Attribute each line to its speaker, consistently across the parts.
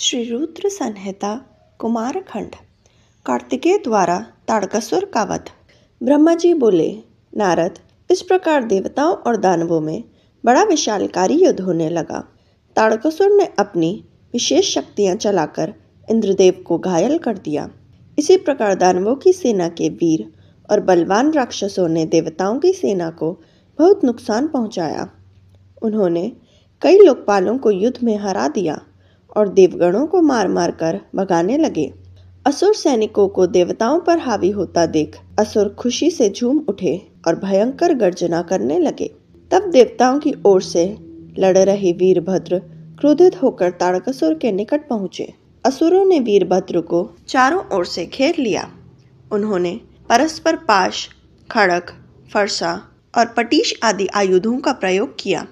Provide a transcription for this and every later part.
Speaker 1: श्री रुद्र संहिता कुमारखंड कार्तिकेय द्वारा ताड़कासुर का वध ब्रह्मा जी बोले नारद इस प्रकार देवताओं और दानवों में बड़ा विशालकारी युद्ध होने लगा ताड़कासुर ने अपनी विशेष शक्तियां चलाकर इंद्रदेव को घायल कर दिया इसी प्रकार दानवों की सेना के वीर और बलवान राक्षसों ने देवताओं की सेना को बहुत नुकसान पहुंचाया उन्होंने कई लोकपालों को युद्ध में हरा दिया और देवगणों को मार मार कर भगाने लगे असुर सैनिकों को देवताओं पर हावी होता देख असुर खुशी से झूम उठे और भयंकर गर्जना करने लगे तब देवताओं की ओर से लड़ रहे वीरभद्र क्रोधित होकर ताड़कसुर के निकट पहुंचे असुरों ने वीरभद्र को चारों ओर से घेर लिया उन्होंने परस्पर पाश खड़क फरसा और पटीश आदि आयुधों का प्रयोग किया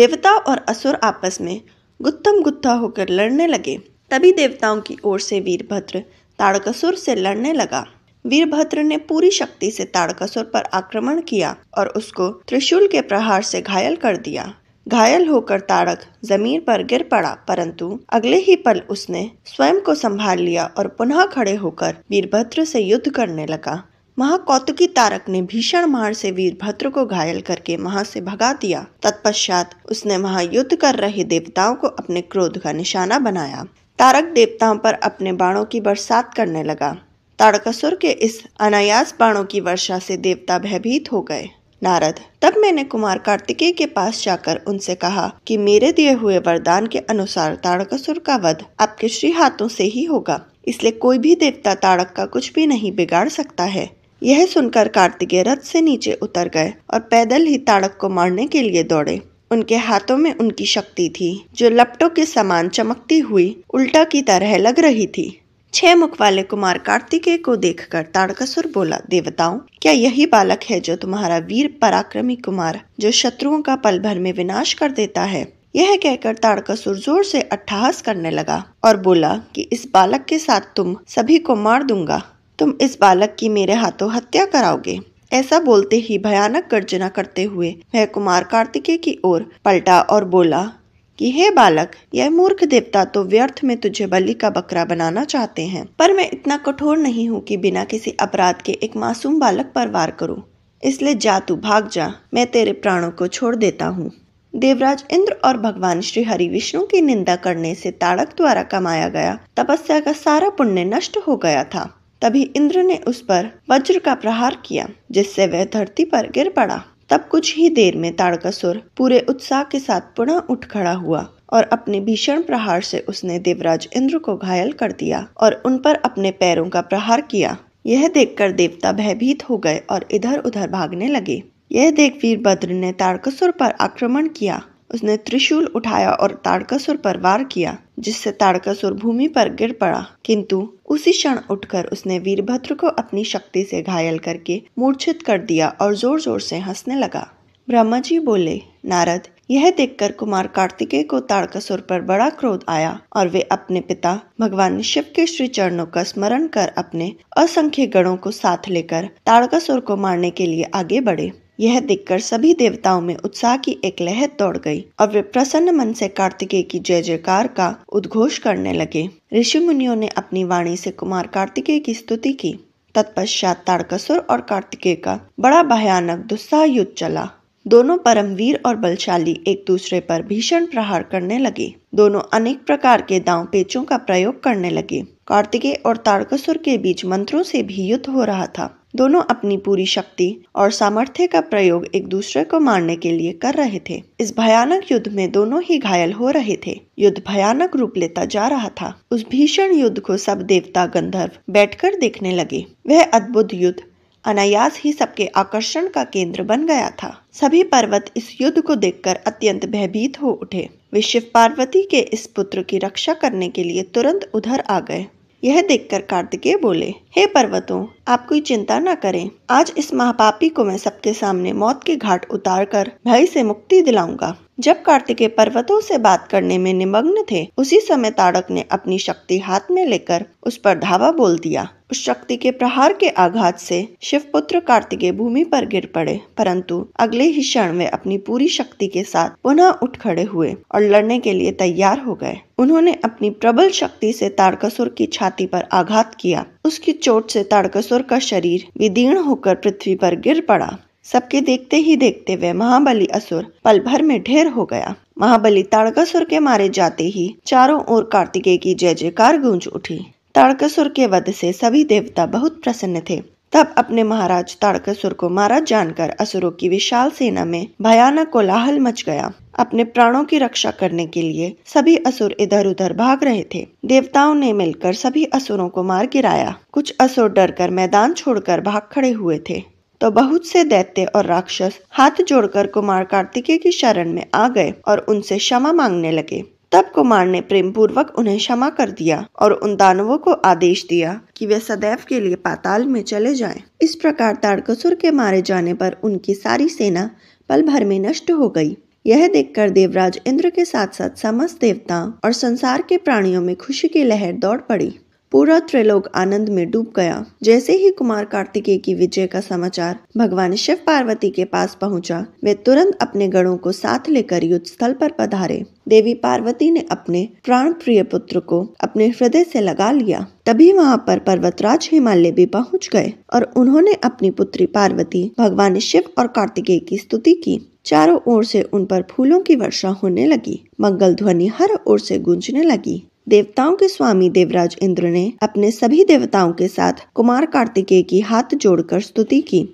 Speaker 1: देवता और असुर आपस में गुत्थम गुत्था होकर लड़ने लगे तभी देवताओं की ओर से वीरभद्र ताड़कसुर से लड़ने लगा वीरभद्र ने पूरी शक्ति से ताड़कसुर पर आक्रमण किया और उसको त्रिशूल के प्रहार से घायल कर दिया घायल होकर ताड़क जमीन पर गिर पड़ा परंतु अगले ही पल उसने स्वयं को संभाल लिया और पुनः खड़े होकर वीरभद्र से युद्ध करने लगा महाकौतुकी तारक ने भीषण मार से वीरभद्र को घायल करके वहां से भगा दिया तत्पश्चात उसने वहां युद्ध कर रहे देवताओं को अपने क्रोध का निशाना बनाया तारक देवताओं पर अपने बाणों की बरसात करने लगा ताड़कासुर के इस अनायास बाणों की वर्षा से देवता भयभीत हो गए नारद तब मैंने कुमार कार्तिकेय के पास जाकर उनसे कहा कि मेरे दिए हुए वरदान के अनुसार ताड़कासुर का वध आपके श्री हाथों से ही होगा इसलिए कोई भी देवता ताड़क का कुछ भी नहीं बिगाड़ सकता है यह सुनकर कार्तिकेय रथ से नीचे उतर गए और पैदल ही ताड़क को मारने के लिए दौड़े उनके हाथों में उनकी शक्ति थी जो लपटों के समान चमकती हुई उल्टा की तरह लग रही थी छह मुख वाले कुमार कार्तिकेय को देखकर ताड़कसुर बोला देवताओं क्या यही बालक है जो तुम्हारा वीर पराक्रमी कुमार जो शत्रुओं का पल भर में विनाश कर देता है यह कहकर ताड़कसुर जोर से अट्ठाहस करने लगा और बोला कि इस बालक के साथ तुम सभी को मार दूंगा तुम इस बालक की मेरे हाथों हत्या कराओगे ऐसा बोलते ही भयानक गर्जना करते हुए वह कुमार कार्तिकेय की ओर पलटा और बोला कि हे बालक यह मूर्ख देवता तो व्यर्थ में तुझे बलि का बकरा बनाना चाहते हैं पर मैं इतना कठोर नहीं हूँ कि बिना किसी अपराध के एक मासूम बालक पर वार करूँ इसलिए जा तू भाग जा मैं तेरे प्राणों को छोड़ देता हूँ देवराज इंद्र और भगवान श्री हरि विष्णु की निंदा करने से ताड़क द्वारा कमाया गया तपस्या का सारा पुण्य नष्ट हो गया था तभी इंद्र ने उस पर वज्र का प्रहार किया जिससे वह धरती पर गिर पड़ा तब कुछ ही देर में ताड़कासुर पूरे उत्साह के साथ पुनः उठ खड़ा हुआ और अपने भीषण प्रहार से उसने देवराज इंद्र को घायल कर दिया और उन पर अपने पैरों का प्रहार किया यह देखकर देवता भयभीत हो गए और इधर उधर भागने लगे यह देख वीरभद्र ने ताड़कसुर पर आक्रमण किया उसने त्रिशूल उठाया और ताड़कासुर पर वार किया जिससे ताड़कासुर भूमि पर गिर पड़ा किंतु उसी क्षण उठकर उसने वीरभद्र को अपनी शक्ति से घायल करके मूर्छित कर दिया और जोर जोर से हंसने लगा ब्रह्मा जी बोले नारद यह देखकर कुमार कार्तिकेय को ताड़कासुर पर बड़ा क्रोध आया और वे अपने पिता भगवान शिव के श्री चरणों का स्मरण कर अपने असंख्य गणों को साथ लेकर ताड़कासुर को मारने के लिए आगे बढ़े यह देखकर सभी देवताओं में उत्साह की एक लहर दौड़ गई और वे प्रसन्न मन से कार्तिकेय की जय जयकार का उद्घोष करने लगे ऋषि मुनियों ने अपनी वाणी से कुमार कार्तिकेय की स्तुति की तत्पश्चात तारकसुर और कार्तिकेय का बड़ा भयानक दुस्साह युद्ध चला दोनों परमवीर और बलशाली एक दूसरे पर भीषण प्रहार करने लगे दोनों अनेक प्रकार के दांव पेचों का प्रयोग करने लगे कार्तिकेय और तारकसुर के बीच मंत्रों से भी युद्ध हो रहा था दोनों अपनी पूरी शक्ति और सामर्थ्य का प्रयोग एक दूसरे को मारने के लिए कर रहे थे इस भयानक युद्ध में दोनों ही घायल हो रहे थे युद्ध भयानक रूप लेता जा रहा था उस भीषण युद्ध को सब देवता गंधर्व बैठकर देखने लगे वह अद्भुत युद्ध अनायास ही सबके आकर्षण का केंद्र बन गया था सभी पर्वत इस युद्ध को देखकर अत्यंत भयभीत हो उठे वे शिव पार्वती के इस पुत्र की रक्षा करने के लिए तुरंत उधर आ गए यह देखकर कार्तिकेय बोले हे पर्वतों आप कोई चिंता न करें आज इस महापापी को मैं सबके सामने मौत के घाट उतार कर भय से मुक्ति दिलाऊंगा जब कार्तिकेय पर्वतों से बात करने में निमग्न थे उसी समय ताड़क ने अपनी शक्ति हाथ में लेकर उस पर धावा बोल दिया उस शक्ति के प्रहार के आघात से शिवपुत्र कार्तिकेय भूमि पर गिर पड़े परंतु अगले ही क्षण वे अपनी पूरी शक्ति के साथ पुनः उठ खड़े हुए और लड़ने के लिए तैयार हो गए उन्होंने अपनी प्रबल शक्ति से ताड़कसुर की छाती पर आघात किया उसकी चोट से ताड़कसुर का शरीर विदीर्ण होकर पृथ्वी पर गिर पड़ा सबके देखते ही देखते वे महाबली असुर पल भर में ढेर हो गया महाबली ताड़कासुर के मारे जाते ही चारों ओर कार्तिकेय की जय जयकार गूंज उठी ताड़कासुर के वध से सभी देवता बहुत प्रसन्न थे तब अपने महाराज ताड़कासुर को मारा जानकर असुरों की विशाल सेना में भयानक कोलाहल मच गया अपने प्राणों की रक्षा करने के लिए सभी असुर इधर उधर भाग रहे थे देवताओं ने मिलकर सभी असुरों को मार गिराया कुछ असुर डरकर मैदान छोड़कर भाग खड़े हुए थे तो बहुत से दैत्य और राक्षस हाथ जोड़कर कुमार कार्तिकेय की शरण में आ गए और उनसे क्षमा मांगने लगे तब कुमार ने प्रेम पूर्वक उन्हें क्षमा कर दिया और उन दानवों को आदेश दिया कि वे सदैव के लिए पाताल में चले जाएं। इस प्रकार तारकसुर के मारे जाने पर उनकी सारी सेना पल भर में नष्ट हो गई यह देखकर देवराज इंद्र के साथ साथ समस्त देवता और संसार के प्राणियों में खुशी की लहर दौड़ पड़ी पूरा त्रिलोक आनंद में डूब गया जैसे ही कुमार कार्तिकेय की विजय का समाचार भगवान शिव पार्वती के पास पहुंचा वे तुरंत अपने गणों को साथ लेकर युद्ध स्थल पर पधारे देवी पार्वती ने अपने प्राण प्रिय पुत्र को अपने हृदय से लगा लिया तभी वहाँ पर पर्वतराज हिमालय भी पहुँच गए और उन्होंने अपनी पुत्री पार्वती भगवान शिव और कार्तिकेय की स्तुति की चारों ओर से उन पर फूलों की वर्षा होने लगी मंगल ध्वनि हर ओर से गूंजने लगी देवताओं के स्वामी देवराज इंद्र ने अपने सभी देवताओं के साथ कुमार कार्तिकेय की हाथ जोड़कर स्तुति की